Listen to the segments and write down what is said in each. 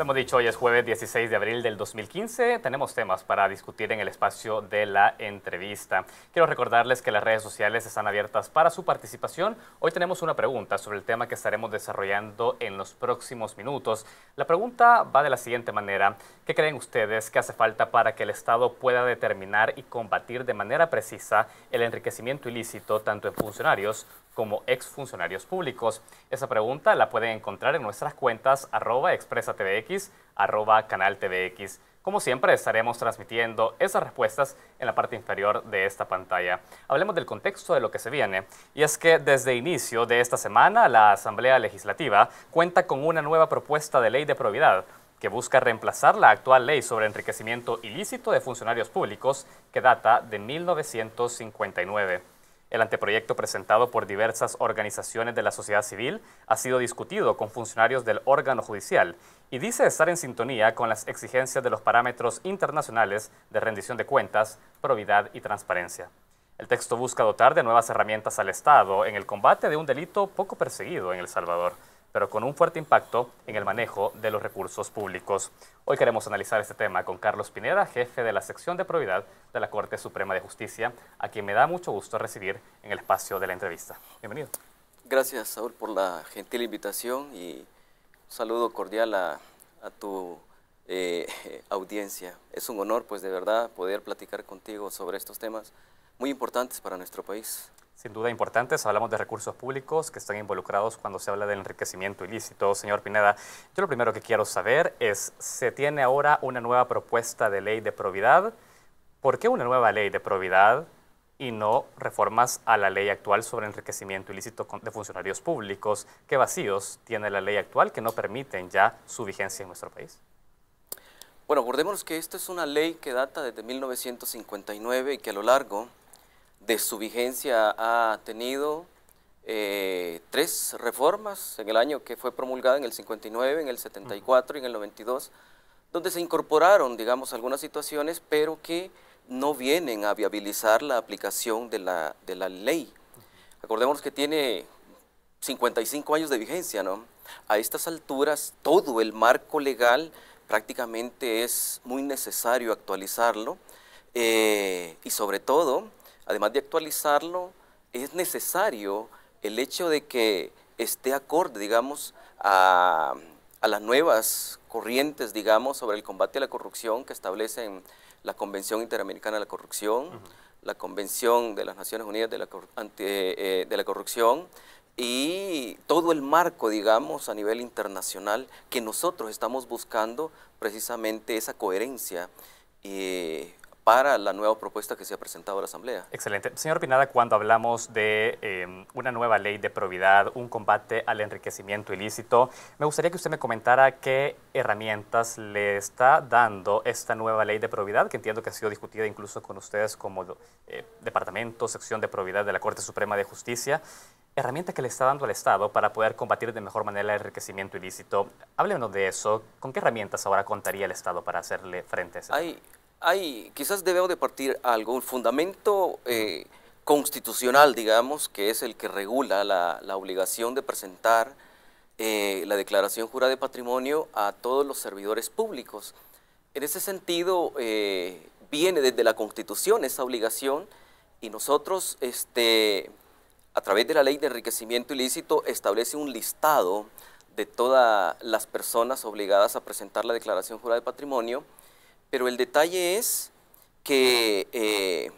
Como hemos dicho, hoy es jueves 16 de abril del 2015. Tenemos temas para discutir en el espacio de la entrevista. Quiero recordarles que las redes sociales están abiertas para su participación. Hoy tenemos una pregunta sobre el tema que estaremos desarrollando en los próximos minutos. La pregunta va de la siguiente manera. ¿Qué creen ustedes que hace falta para que el Estado pueda determinar y combatir de manera precisa el enriquecimiento ilícito tanto en funcionarios como exfuncionarios públicos? Esa pregunta la pueden encontrar en nuestras cuentas arroba expresatvx, arroba canaltvx. Como siempre, estaremos transmitiendo esas respuestas en la parte inferior de esta pantalla. Hablemos del contexto de lo que se viene. Y es que desde inicio de esta semana, la Asamblea Legislativa cuenta con una nueva propuesta de ley de probidad que busca reemplazar la actual ley sobre enriquecimiento ilícito de funcionarios públicos que data de 1959. El anteproyecto presentado por diversas organizaciones de la sociedad civil ha sido discutido con funcionarios del órgano judicial y dice estar en sintonía con las exigencias de los parámetros internacionales de rendición de cuentas, probidad y transparencia. El texto busca dotar de nuevas herramientas al Estado en el combate de un delito poco perseguido en El Salvador pero con un fuerte impacto en el manejo de los recursos públicos. Hoy queremos analizar este tema con Carlos Pineda, jefe de la sección de probidad de la Corte Suprema de Justicia, a quien me da mucho gusto recibir en el espacio de la entrevista. Bienvenido. Gracias, Saúl, por la gentil invitación y un saludo cordial a, tu eh, audiencia. Es un honor, pues, de verdad, poder platicar contigo sobre estos temas muy importantes para nuestro país sin duda importantes. Hablamos de recursos públicos que están involucrados cuando se habla del enriquecimiento ilícito. Señor Pineda, yo lo primero que quiero saber es, ¿se tiene ahora una nueva propuesta de ley de probidad? ¿Por qué una nueva ley de probidad y no reformas a la ley actual sobre enriquecimiento ilícito de funcionarios públicos? ¿Qué vacíos tiene la ley actual que no permiten ya su vigencia en nuestro país? Bueno, acordémonos que esta es una ley que data desde 1959 y que a lo largo de su vigencia ha tenido eh, tres reformas en el año que fue promulgada en el 59, en el 74 y en el 92, donde se incorporaron, digamos, algunas situaciones, pero que no vienen a viabilizar la aplicación de la, ley. Acordémonos que tiene 55 años de vigencia, ¿no? A estas alturas, todo el marco legal prácticamente es muy necesario actualizarlo eh, y sobre todo además de actualizarlo, es necesario el hecho de que esté acorde, digamos, a, las nuevas corrientes, digamos, sobre el combate a la corrupción que establecen la Convención Interamericana de la Corrupción, la Convención de las Naciones Unidas eh, de la, Corrupción y todo el marco, digamos, a nivel internacional que nosotros estamos buscando precisamente esa coherencia. Eh, para la nueva propuesta que se ha presentado a la Asamblea. Excelente. Señor Pinada, cuando hablamos de em, una nueva ley de probidad, un combate al enriquecimiento ilícito, me gustaría que usted me comentara qué herramientas le está dando esta nueva ley de probidad, que entiendo que ha sido discutida incluso con ustedes como eh, Departamento, Sección de Probidad de la Corte Suprema de Justicia herramientas que le está dando al Estado para poder combatir de mejor manera el enriquecimiento ilícito. Háblenos de eso. ¿Con qué herramientas ahora contaría el Estado para hacerle frente a eso? quizás debemos de partir algo, el fundamento eh, constitucional, digamos, que es el que regula la, obligación de presentar eh, la declaración jurada de patrimonio a todos los servidores públicos. En ese sentido, eh, viene desde la Constitución esa obligación y nosotros, este, a través de la ley de enriquecimiento ilícito, establece un listado de todas las personas obligadas a presentar la declaración jurada de patrimonio pero el detalle es que eh,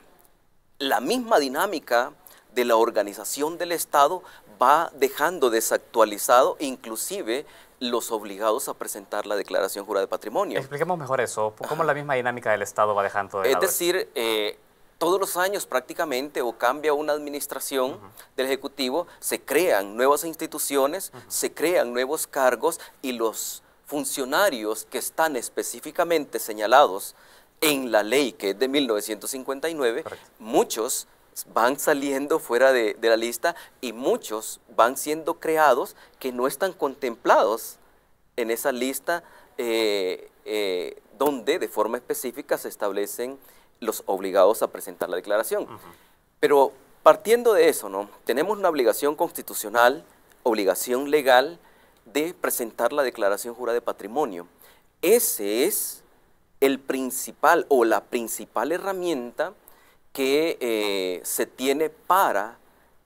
la misma dinámica de la organización del Estado va dejando desactualizado inclusive los obligados a presentar la declaración jurada de patrimonio. Expliquemos mejor eso, cómo la misma dinámica del Estado va dejando Es decir, eh, todos los años prácticamente o cambia una administración del Ejecutivo, se crean nuevas instituciones, se crean nuevos cargos y los funcionarios que están específicamente señalados en la ley que es de 1959, muchos van saliendo fuera de, la lista y muchos van siendo creados que no están contemplados en esa lista eh, eh, donde de forma específica se establecen los obligados a presentar la declaración. Pero partiendo de eso, ¿no? tenemos una obligación constitucional, obligación legal, de presentar la declaración jurada de patrimonio. Ese es el principal o la principal herramienta que eh, se tiene para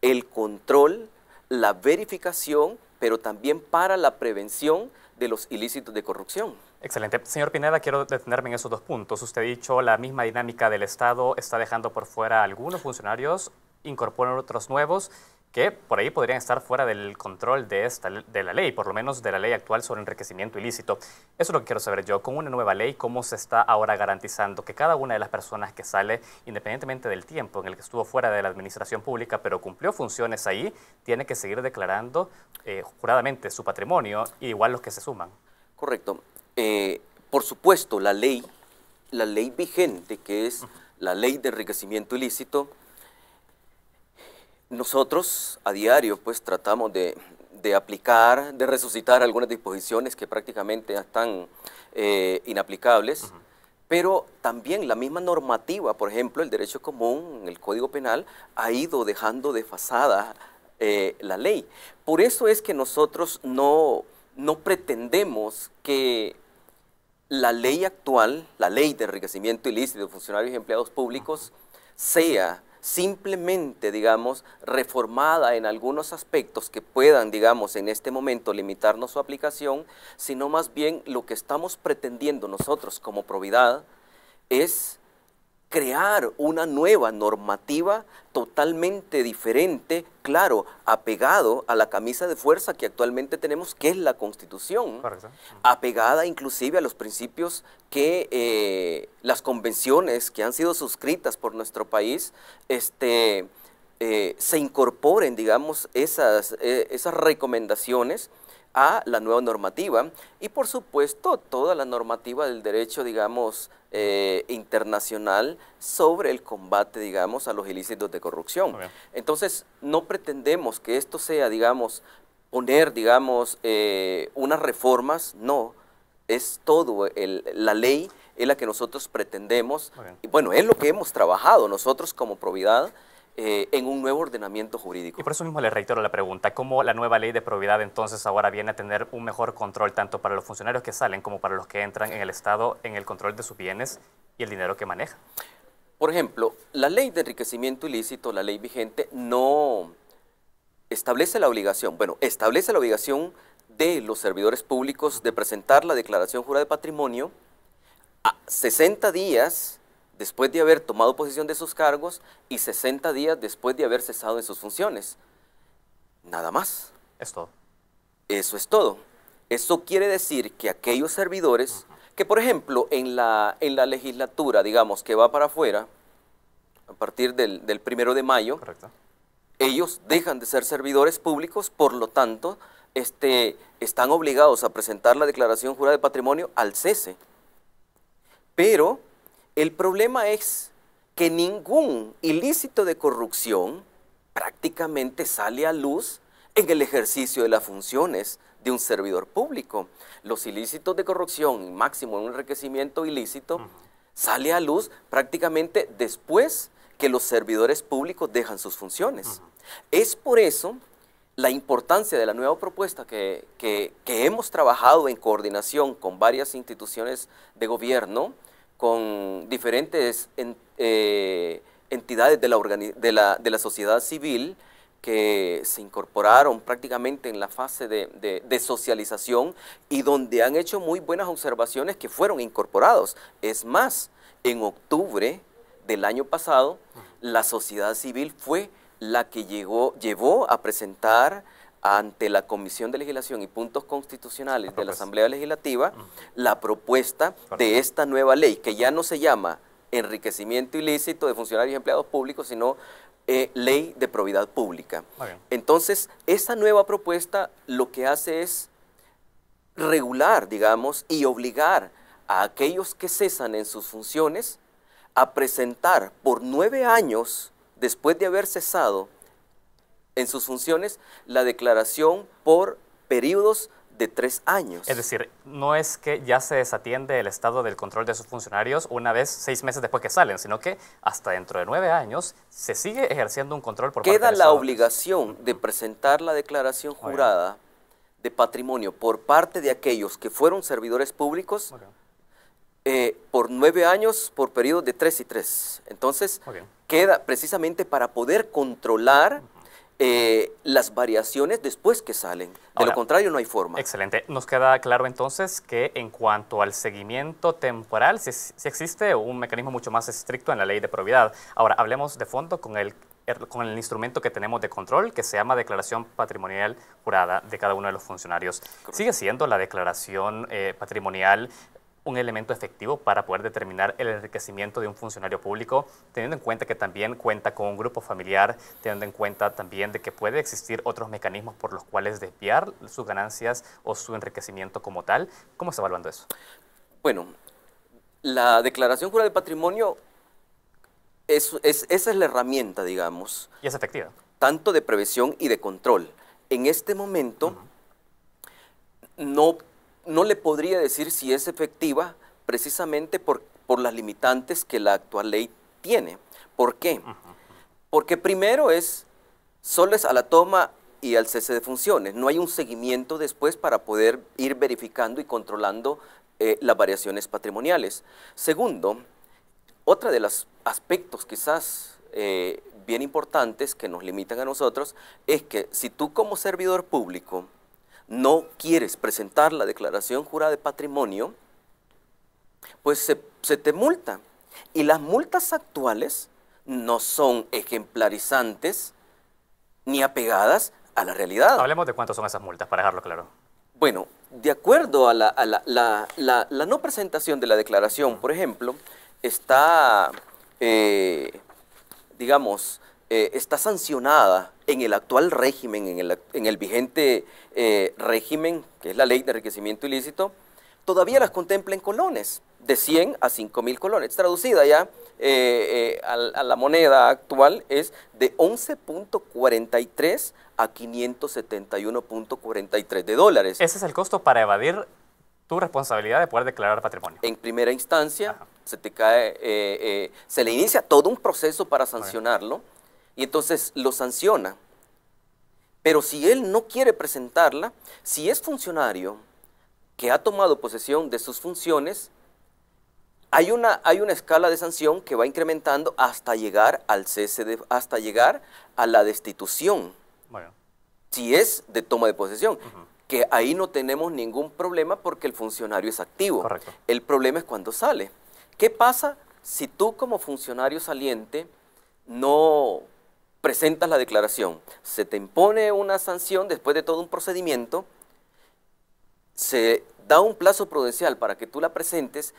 el control, la verificación, pero también para la prevención de los ilícitos de corrupción. Excelente. Señor Pineda, quiero detenerme en esos dos puntos. Usted ha dicho la misma dinámica del Estado está dejando por fuera a algunos funcionarios, incorporan otros nuevos que por ahí podrían estar fuera del control de, esta, de la ley, por lo menos de la ley actual sobre enriquecimiento ilícito. Eso es lo que quiero saber yo, con una nueva ley, cómo se está ahora garantizando que cada una de las personas que sale, independientemente del tiempo en el que estuvo fuera de la administración pública, pero cumplió funciones ahí, tiene que seguir declarando eh, juradamente su patrimonio, igual los que se suman. Correcto. Eh, por supuesto, la ley, la ley vigente, que es la ley de enriquecimiento ilícito, nosotros a diario pues tratamos de, aplicar, de resucitar algunas disposiciones que prácticamente están eh, inaplicables, pero también la misma normativa, por ejemplo, el derecho común, el Código Penal, ha ido dejando desfasada eh, la ley. Por eso es que nosotros no, no pretendemos que la ley actual, la ley de enriquecimiento ilícito de funcionarios y empleados públicos, sea simplemente, digamos, reformada en algunos aspectos que puedan, digamos, en este momento limitarnos su aplicación, sino más bien lo que estamos pretendiendo nosotros como probidad es crear una nueva normativa totalmente diferente, claro, apegado a la camisa de fuerza que actualmente tenemos, que es la Constitución, apegada inclusive a los principios que eh, las convenciones que han sido suscritas por nuestro país, este, eh, se incorporen, digamos, esas, eh, esas recomendaciones a la nueva normativa y por supuesto toda la normativa del derecho, digamos, eh, internacional sobre el combate, digamos, a los ilícitos de corrupción. Entonces, no pretendemos que esto sea, digamos, poner, digamos, eh, unas reformas, no, es todo, la ley es la que nosotros pretendemos, y bueno, es lo que hemos trabajado nosotros como Providad, eh, en un nuevo ordenamiento jurídico. Y por eso mismo le reitero la pregunta, ¿cómo la nueva ley de probidad entonces ahora viene a tener un mejor control tanto para los funcionarios que salen como para los que entran en el Estado en el control de sus bienes y el dinero que maneja? Por ejemplo, la ley de enriquecimiento ilícito, la ley vigente, no establece la obligación, bueno, establece la obligación de los servidores públicos de presentar la declaración jurada de patrimonio a 60 días después de haber tomado posesión de sus cargos y 60 días después de haber cesado en sus funciones. Nada más. Es todo. Eso es todo. Eso quiere decir que aquellos servidores que, por ejemplo, en la, en la legislatura, digamos, que va para afuera, a partir del, primero de mayo, ellos dejan de ser servidores públicos, por lo tanto, este, están obligados a presentar la declaración jurada de patrimonio al cese. Pero el problema es que ningún ilícito de corrupción prácticamente sale a luz en el ejercicio de las funciones de un servidor público. Los ilícitos de corrupción, máximo un enriquecimiento ilícito, sale a luz prácticamente después que los servidores públicos dejan sus funciones. Es por eso la importancia de la nueva propuesta que hemos trabajado en coordinación con varias instituciones de gobierno, con diferentes eh, entidades de la, de, la, de la, sociedad civil que se incorporaron prácticamente en la fase de, socialización y donde han hecho muy buenas observaciones que fueron incorporados. Es más, en octubre del año pasado, la sociedad civil fue la que llegó, llevó a presentar ante la Comisión de Legislación y Puntos Constitucionales de la Asamblea Legislativa la propuesta de esta nueva ley, que ya no se llama enriquecimiento ilícito de funcionarios y empleados públicos, sino eh, ley de probidad pública. Entonces, esa nueva propuesta lo que hace es regular, digamos, y obligar a aquellos que cesan en sus funciones a presentar por nueve años después de haber cesado en sus funciones la declaración por periodos de tres años. Es decir, no es que ya se desatiende el estado del control de sus funcionarios una vez seis meses después que salen, sino que hasta dentro de nueve años se sigue ejerciendo un control por Queda parte Queda la obligación de presentar la declaración jurada de patrimonio por parte de aquellos que fueron servidores públicos eh, por nueve años, por periodos de tres y tres. Entonces, queda precisamente para poder controlar eh, las variaciones después que salen. De lo contrario, no hay forma. Excelente. Nos queda claro entonces que en cuanto al seguimiento temporal, si, existe un mecanismo mucho más estricto en la ley de probidad. Ahora, hablemos de fondo con el er, con el instrumento que tenemos de control, que se llama declaración patrimonial jurada de cada uno de los funcionarios. Sigue siendo la declaración eh, patrimonial un elemento efectivo para poder determinar el enriquecimiento de un funcionario público, teniendo en cuenta que también cuenta con un grupo familiar, teniendo en cuenta también de que puede existir otros mecanismos por los cuales desviar sus ganancias o su enriquecimiento como tal. ¿Cómo está evaluando eso? Bueno, la declaración jurada de patrimonio es, esa es la herramienta, digamos. Y es efectiva. Tanto de prevención y de control. En este momento no no le podría decir si es efectiva precisamente por, por las limitantes que la actual ley tiene. ¿Por qué? Porque primero es, solo es a la toma y al cese de funciones. No hay un seguimiento después para poder ir verificando y controlando eh, las variaciones patrimoniales. Segundo, otra de los aspectos quizás eh, bien importantes que nos limitan a nosotros es que si tú como servidor público no quieres presentar la declaración jurada de patrimonio, pues se, te multa. Y las multas actuales no son ejemplarizantes ni apegadas a la realidad. Hablemos de cuántas son esas multas, para dejarlo claro. Bueno, de acuerdo a la, no presentación de la declaración, por ejemplo, está, eh, digamos, eh, está sancionada en el actual régimen, en el, vigente eh, régimen, que es la ley de enriquecimiento ilícito, todavía las contempla en colones, de 100 a 5 mil colones. Traducida ya eh, a, la moneda actual es de 11.43 a 571.43 de dólares. Ese es el costo para evadir tu responsabilidad de poder declarar patrimonio. En primera instancia, se te cae, se le inicia todo un proceso para sancionarlo y entonces lo sanciona. Pero si él no quiere presentarla, si es funcionario que ha tomado posesión de sus funciones, hay una, hay una escala de sanción que va incrementando hasta llegar al cese hasta llegar a la destitución. Si es de toma de posesión. Que ahí no tenemos ningún problema porque el funcionario es activo. El problema es cuando sale. ¿Qué pasa si tú como funcionario saliente no presentas la declaración, se te impone una sanción después de todo un procedimiento, se da un plazo prudencial para que tú la presentes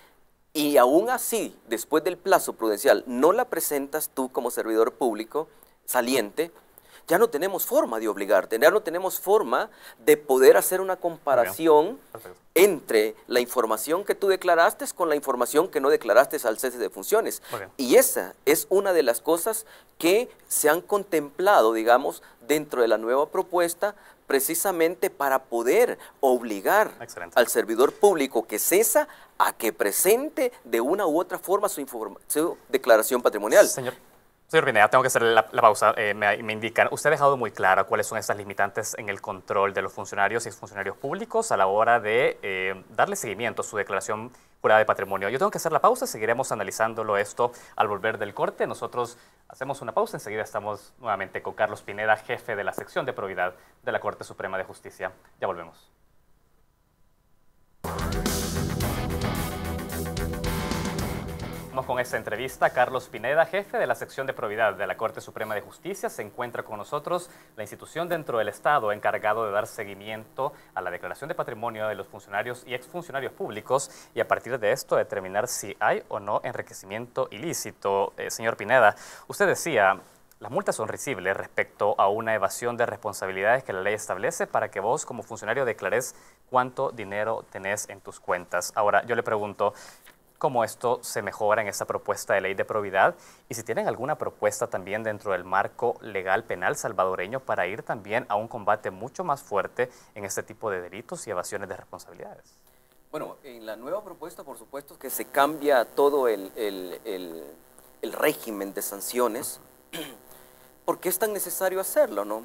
y aún así, después del plazo prudencial, no la presentas tú como servidor público saliente, ya no tenemos forma de obligarte, ya no tenemos forma de poder hacer una comparación entre la información que tú declaraste con la información que no declaraste al cese de funciones. Y esa es una de las cosas que se han contemplado, digamos, dentro de la nueva propuesta precisamente para poder obligar al servidor público que cesa a que presente de una u otra forma su, su declaración patrimonial. Señor. Señor Pineda, tengo que hacer la, pausa. Eh, me, indican, usted ha dejado muy claro cuáles son esas limitantes en el control de los funcionarios y funcionarios públicos a la hora de eh, darle seguimiento a su declaración jurada de patrimonio. Yo tengo que hacer la pausa, seguiremos analizándolo esto al volver del corte. Nosotros hacemos una pausa, enseguida estamos nuevamente con Carlos Pineda, jefe de la sección de probidad de la Corte Suprema de Justicia. Ya volvemos. con esta entrevista. Carlos Pineda, jefe de la sección de probidad de la Corte Suprema de Justicia, se encuentra con nosotros, la institución dentro del Estado encargado de dar seguimiento a la declaración de patrimonio de los funcionarios y exfuncionarios públicos y a partir de esto determinar si hay o no enriquecimiento ilícito. Eh, señor Pineda, usted decía, las multas son risibles respecto a una evasión de responsabilidades que la ley establece para que vos como funcionario declares cuánto dinero tenés en tus cuentas. Ahora, yo le pregunto, cómo esto se mejora en esta propuesta de ley de probidad y si tienen alguna propuesta también dentro del marco legal penal salvadoreño para ir también a un combate mucho más fuerte en este tipo de delitos y evasiones de responsabilidades. Bueno, en la nueva propuesta, por supuesto, que se cambia todo el, el, el, el régimen de sanciones. ¿Por qué es tan necesario hacerlo, no?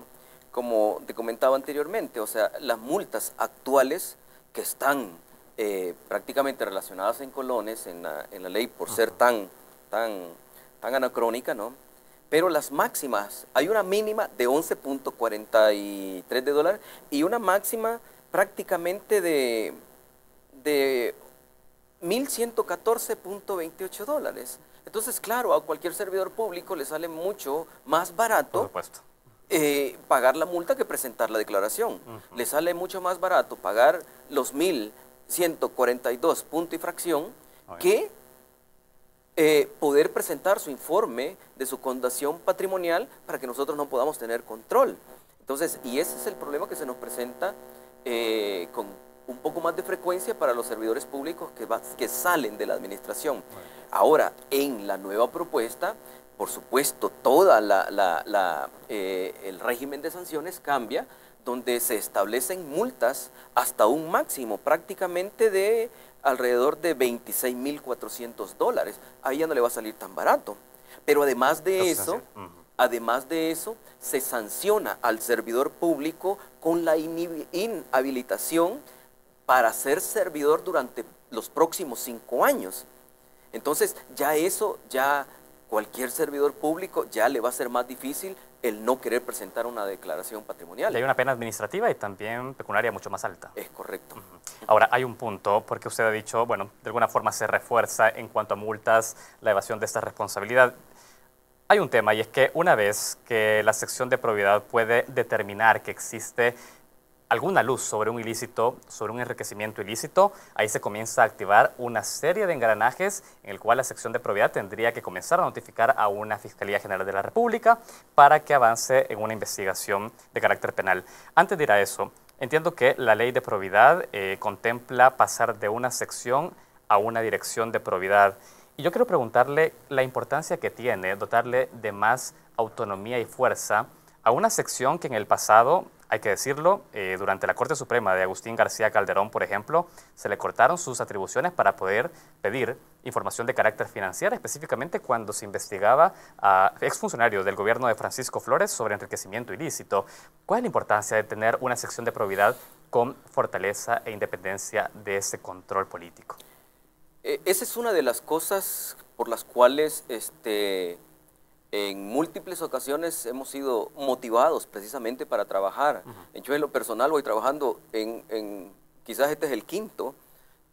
Como te comentaba anteriormente, o sea, las multas actuales que están eh, prácticamente relacionadas en colones, en la, ley, por ser tan, tan, tan anacrónica, ¿no? Pero las máximas, hay una mínima de 11.43 de dólar y una máxima prácticamente de, de 1.114.28 dólares. Entonces, claro, a cualquier servidor público le sale mucho más barato eh, pagar la multa que presentar la declaración. Le sale mucho más barato pagar los mil 142 punto y fracción, que eh, poder presentar su informe de su condación patrimonial para que nosotros no podamos tener control. Entonces, y ese es el problema que se nos presenta eh, con un poco más de frecuencia para los servidores públicos que, que salen de la administración. Ahora, en la nueva propuesta, por supuesto, todo la, eh, el régimen de sanciones cambia donde se establecen multas hasta un máximo prácticamente de alrededor de 26.400 dólares. Ahí ya no le va a salir tan barato. Pero además de eso, además de eso, se sanciona al servidor público con la inhabilitación para ser servidor durante los próximos cinco años. Entonces, ya eso, ya cualquier servidor público ya le va a ser más difícil el no querer presentar una declaración patrimonial. Y hay una pena administrativa y también pecuniaria mucho más alta. Es correcto. Ahora, hay un punto, porque usted ha dicho, bueno, de alguna forma se refuerza en cuanto a multas la evasión de esta responsabilidad. Hay un tema y es que una vez que la sección de propiedad puede determinar que existe alguna luz sobre un ilícito, sobre un enriquecimiento ilícito, ahí se comienza a activar una serie de engranajes en el cual la sección de probidad tendría que comenzar a notificar a una Fiscalía General de la República para que avance en una investigación de carácter penal. Antes de ir a eso, entiendo que la ley de probidad eh, contempla pasar de una sección a una dirección de probidad. Y yo quiero preguntarle la importancia que tiene dotarle de más autonomía y fuerza a una sección que en el pasado hay que decirlo, eh, durante la Corte Suprema de Agustín García Calderón, por ejemplo, se le cortaron sus atribuciones para poder pedir información de carácter financiero, específicamente cuando se investigaba a exfuncionarios del gobierno de Francisco Flores sobre enriquecimiento ilícito. ¿Cuál es la importancia de tener una sección de probidad con fortaleza e independencia de ese control político? Eh, esa es una de las cosas por las cuales este, en múltiples ocasiones hemos sido motivados precisamente para trabajar. Yo en lo personal voy trabajando en, quizás este es el quinto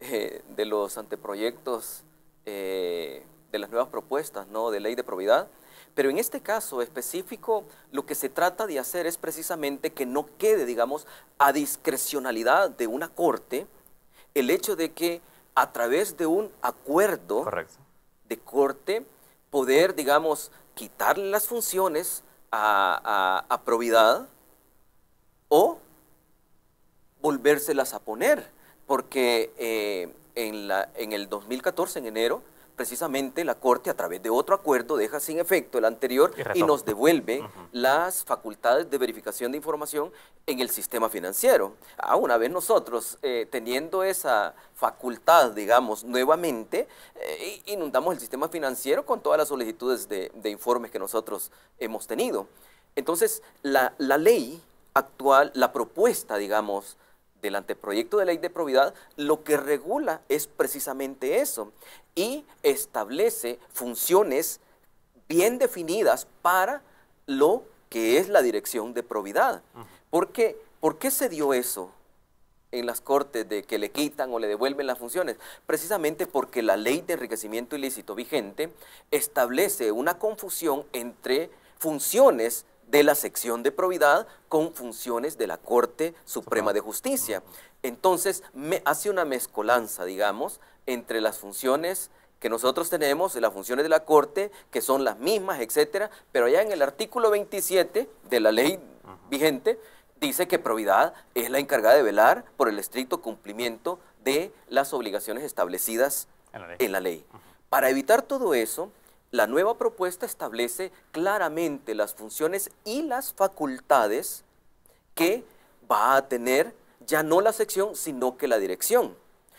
eh, de los anteproyectos eh, de las nuevas propuestas de ley de probidad. Pero en este caso específico, lo que se trata de hacer es precisamente que no quede, digamos, a discrecionalidad de una corte el hecho de que a través de un acuerdo de corte poder, digamos, quitarle las funciones a, a, probidad o volvérselas a poner, porque eh, en, la, en el 2014, en enero, precisamente la Corte a través de otro acuerdo deja sin efecto el anterior y, nos devuelve las facultades de verificación de información en el sistema financiero. A una vez nosotros eh, teniendo esa facultad, digamos, nuevamente, eh, inundamos el sistema financiero con todas las solicitudes de, informes que nosotros hemos tenido. Entonces, la ley actual, la propuesta, digamos, del anteproyecto de ley de probidad lo que regula es precisamente eso y establece funciones bien definidas para lo que es la dirección de probidad. ¿Por qué se dio eso en las cortes de que le quitan o le devuelven las funciones? Precisamente porque la ley de enriquecimiento ilícito vigente establece una confusión entre funciones de la sección de probidad con funciones de la Corte Suprema de Justicia. Entonces, me hace una mezcolanza, digamos, entre las funciones que nosotros tenemos, las funciones de la Corte, que son las mismas, etcétera, pero ya en el artículo 27 de la ley vigente dice que probidad es la encargada de velar por el estricto cumplimiento de las obligaciones establecidas En la ley. Para evitar todo eso, la nueva propuesta establece claramente las funciones y las facultades que va a tener ya no la sección, sino que la dirección.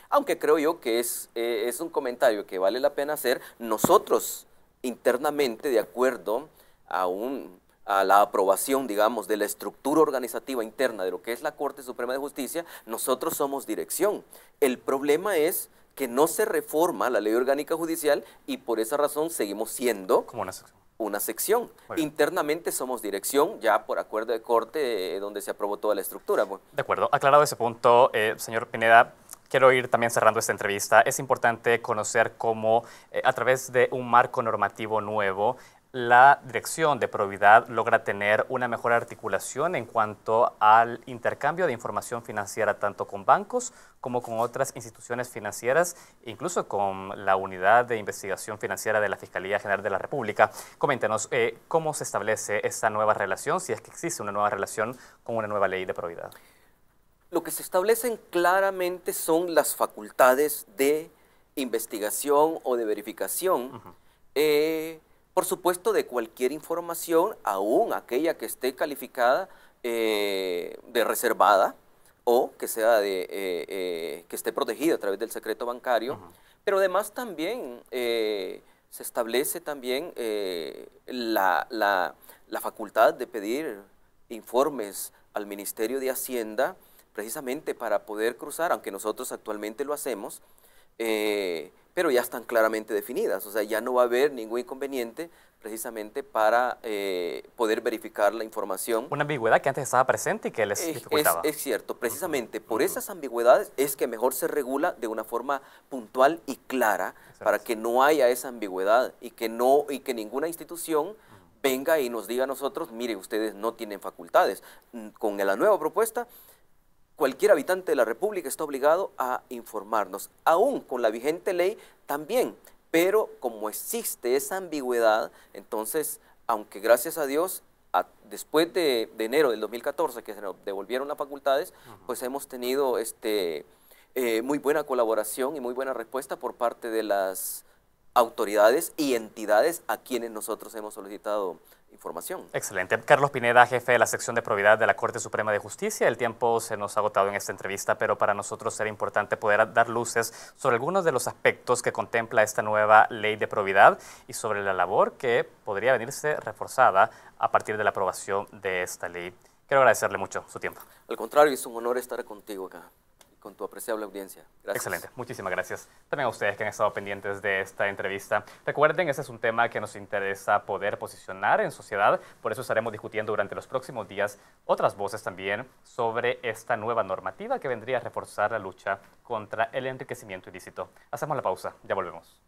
Aunque creo yo que eh, es, un comentario que vale la pena hacer, nosotros internamente, de acuerdo a, un, a la aprobación, digamos, de la estructura organizativa interna de lo que es la Corte Suprema de Justicia, nosotros somos dirección. El problema es que no se reforma la ley orgánica judicial y por esa razón seguimos siendo... Como una sección. Una sección. Internamente somos dirección, ya por acuerdo de corte, eh, donde se aprobó toda la estructura. Pues. De acuerdo. Aclarado ese punto, eh, señor Pineda, quiero ir también cerrando esta entrevista. Es importante conocer cómo eh, a través de un marco normativo nuevo la Dirección de Probidad logra tener una mejor articulación en cuanto al intercambio de información financiera tanto con bancos como con otras instituciones financieras, incluso con la Unidad de Investigación Financiera de la Fiscalía General de la República. Coméntenos eh, cómo se establece esta nueva relación, si es que existe una nueva relación con una nueva ley de probidad. Lo que se establecen claramente son las facultades de investigación o de verificación. Por supuesto, de cualquier información, aún aquella que esté calificada eh, de reservada o que sea de eh, eh, que esté protegida a través del secreto bancario, pero además también se establece también la, facultad de pedir informes al Ministerio de Hacienda precisamente para poder cruzar, aunque nosotros actualmente lo hacemos, pero ya están claramente definidas, o sea, ya no va a haber ningún inconveniente precisamente para eh, poder verificar la información. Una ambigüedad que antes estaba presente y que les dificultaba. Es, cierto, precisamente por esas ambigüedades es que mejor se regula de una forma puntual y clara para que no haya esa ambigüedad y que, no, y que ninguna institución venga y nos diga a nosotros, mire, ustedes no tienen facultades. Con la nueva propuesta cualquier habitante de la República está obligado a informarnos, aún con la vigente ley también, pero como existe esa ambigüedad, entonces, aunque gracias a Dios, después de, enero del 2014, que se nos devolvieron las facultades, pues hemos tenido este, eh, muy buena colaboración y muy buena respuesta por parte de las autoridades y entidades a quienes nosotros hemos solicitado información. Excelente. Carlos Pineda, jefe de la sección de probidad de la Corte Suprema de Justicia. El tiempo se nos ha agotado en esta entrevista, pero para nosotros era importante poder dar luces sobre algunos de los aspectos que contempla esta nueva ley de probidad y sobre la labor que podría venirse reforzada a partir de la aprobación de esta ley. Quiero agradecerle mucho su tiempo. Al contrario, es un honor estar contigo acá con tu apreciable audiencia. Gracias. Excelente, muchísimas gracias. También a ustedes que han estado pendientes de esta entrevista. Recuerden, ese es un tema que nos interesa poder posicionar en sociedad, por eso estaremos discutiendo durante los próximos días otras voces también sobre esta nueva normativa que vendría a reforzar la lucha contra el enriquecimiento ilícito. Hacemos la pausa, ya volvemos.